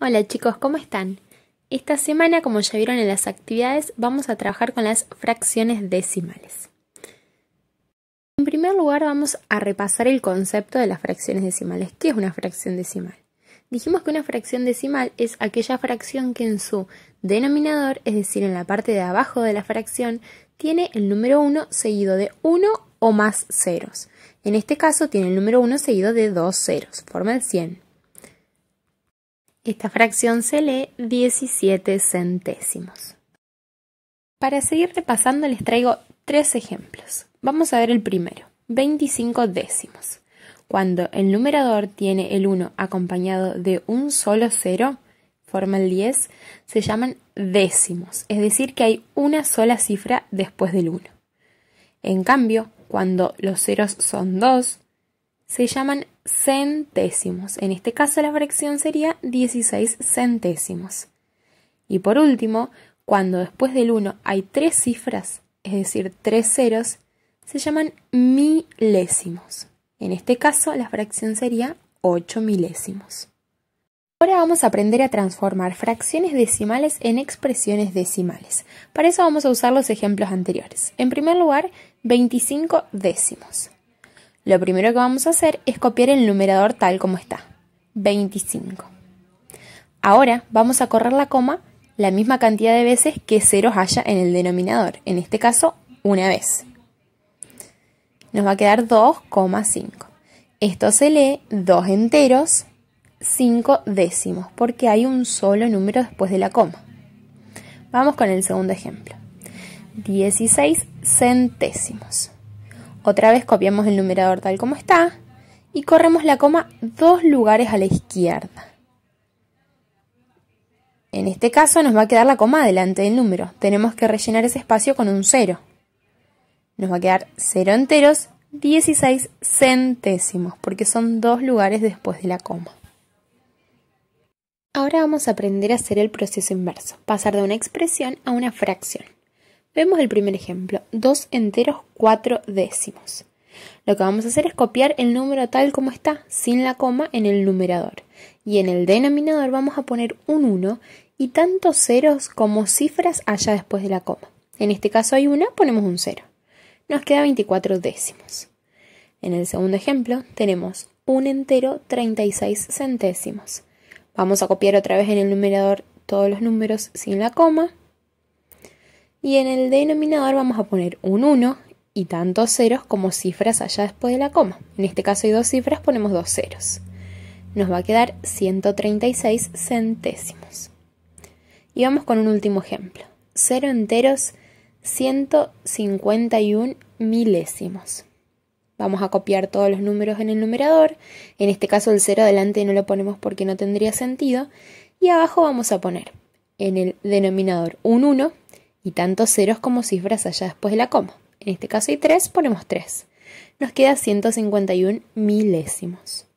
Hola chicos, ¿cómo están? Esta semana, como ya vieron en las actividades, vamos a trabajar con las fracciones decimales. En primer lugar, vamos a repasar el concepto de las fracciones decimales. ¿Qué es una fracción decimal? Dijimos que una fracción decimal es aquella fracción que en su denominador, es decir, en la parte de abajo de la fracción, tiene el número 1 seguido de 1 o más ceros. En este caso tiene el número 1 seguido de dos ceros, forma el 100. Esta fracción se lee 17 centésimos. Para seguir repasando les traigo tres ejemplos. Vamos a ver el primero, 25 décimos. Cuando el numerador tiene el 1 acompañado de un solo cero, forma el 10, se llaman décimos, es decir, que hay una sola cifra después del 1. En cambio, cuando los ceros son 2, se llaman centésimos. En este caso la fracción sería 16 centésimos. Y por último, cuando después del 1 hay tres cifras, es decir, tres ceros, se llaman milésimos. En este caso la fracción sería 8 milésimos. Ahora vamos a aprender a transformar fracciones decimales en expresiones decimales. Para eso vamos a usar los ejemplos anteriores. En primer lugar, 25 décimos. Lo primero que vamos a hacer es copiar el numerador tal como está, 25. Ahora vamos a correr la coma la misma cantidad de veces que ceros haya en el denominador, en este caso una vez. Nos va a quedar 2,5. Esto se lee 2 enteros, 5 décimos, porque hay un solo número después de la coma. Vamos con el segundo ejemplo. 16 centésimos. Otra vez copiamos el numerador tal como está y corremos la coma dos lugares a la izquierda. En este caso nos va a quedar la coma delante del número. Tenemos que rellenar ese espacio con un 0. Nos va a quedar 0 enteros, 16 centésimos, porque son dos lugares después de la coma. Ahora vamos a aprender a hacer el proceso inverso, pasar de una expresión a una fracción. Vemos el primer ejemplo, 2 enteros 4 décimos. Lo que vamos a hacer es copiar el número tal como está, sin la coma, en el numerador. Y en el denominador vamos a poner un 1 y tantos ceros como cifras allá después de la coma. En este caso hay una, ponemos un 0. Nos queda 24 décimos. En el segundo ejemplo tenemos un entero 36 centésimos. Vamos a copiar otra vez en el numerador todos los números sin la coma y en el denominador vamos a poner un 1 y tantos ceros como cifras allá después de la coma. En este caso hay dos cifras, ponemos dos ceros. Nos va a quedar 136 centésimos. Y vamos con un último ejemplo. Cero enteros, 151 milésimos. Vamos a copiar todos los números en el numerador. En este caso el cero adelante no lo ponemos porque no tendría sentido. Y abajo vamos a poner en el denominador un 1 y tantos ceros como cifras allá después de la coma. En este caso hay 3, ponemos 3. Nos queda 151 milésimos.